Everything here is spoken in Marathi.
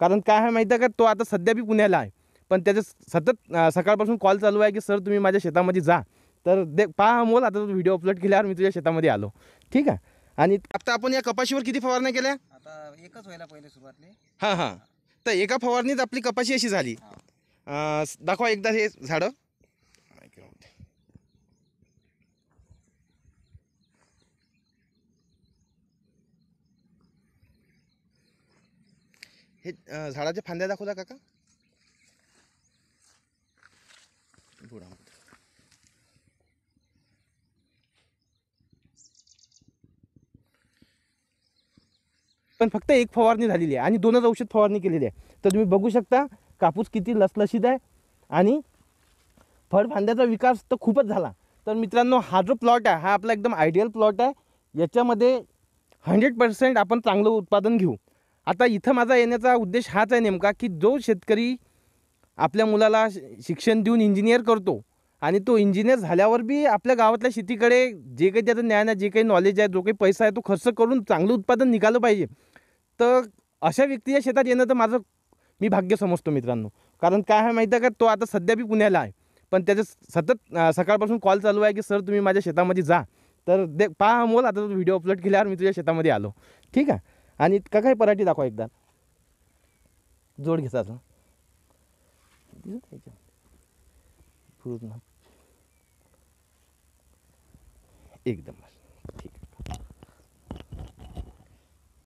कारण काय आहे माहिती आहे का तो आता सध्या बी पुण्याला आहे पण त्याचं सतत सकाळपासून कॉल चालू आहे की सर तुम्ही माझ्या शेतामध्ये जा तर दे पहा मोल आता तो व्हिडिओ अपलोड केल्यावर मी तुझ्या शेतामध्ये आलो ठीक आहे आणि आता आपण या कपाशीवर किती फवारण्या केल्या आता एकच व्हायला पहिले सुरुवातली हां हां तर एका फवारणीत आपली कपाशी अशी झाली दाखवा एकदा हे झाडं हे झाडाच्या फांद्या दाखवता काका पण फक्त एक फवारणी झालेली आहे आणि दोनच औषध फवारणी केलेली आहे तर तुम्ही बघू शकता कापूस किती लसलशीत आहे आणि फळफांद्याचा विकास तर खूपच झाला तर मित्रांनो हा जो प्लॉट आहे हा आपला एकदम आयडियल प्लॉट आहे याच्यामध्ये हंड्रेड पर्सेंट आपण चांगलं उत्पादन घेऊ आता इथं माझा येण्याचा उद्देश हाच आहे नेमका की जो शेतकरी आपल्या मुलाला शिक्षण देऊन इंजिनियर करतो आणि तो इंजिनियर झाल्यावर बी आपल्या गावातल्या शेतीकडे जे काही त्याचं ज्ञान आहे जे काही नॉलेज आहे जो काही पैसा आहे तो खर्च करून चांगलं उत्पादन निघालं पाहिजे तर अशा व्यक्तीच्या शेतात येणं तर माझं मी भाग्य समजतो मित्रांनो कारण काय आहे माहिती आहे का तो आता सध्या बी पुण्याला आहे पण त्याचं सतत सकाळपासून कॉल चालू आहे की सर तुम्ही माझ्या शेतामध्ये जा तर दे पहा मोल आता तो व्हिडिओ अपलोड केल्यावर मी तुझ्या शेतामध्ये आलो ठीक आहे आणि का काय पराठी दाखवा एकदा जोड घेसा पूर्ण एकदम ठीक